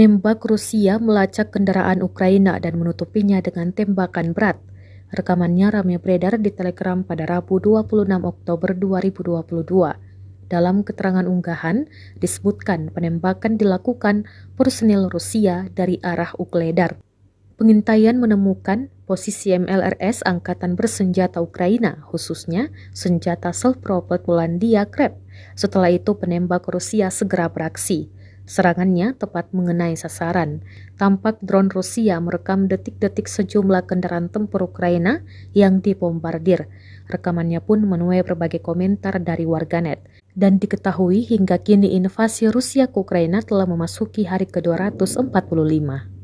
Penembak Rusia melacak kendaraan Ukraina dan menutupinya dengan tembakan berat. Rekamannya ramai beredar di Telegram pada Rabu 26 Oktober 2022. Dalam keterangan unggahan, disebutkan penembakan dilakukan personil Rusia dari arah Ukledar. Pengintaian menemukan posisi MLRS Angkatan Bersenjata Ukraina, khususnya senjata self-propelled Polandia Krep. Setelah itu penembak Rusia segera beraksi. Serangannya tepat mengenai sasaran. Tampak drone Rusia merekam detik-detik sejumlah kendaraan tempur Ukraina yang dipombardir. Rekamannya pun menuai berbagai komentar dari warganet. Dan diketahui hingga kini invasi Rusia ke Ukraina telah memasuki hari ke-245.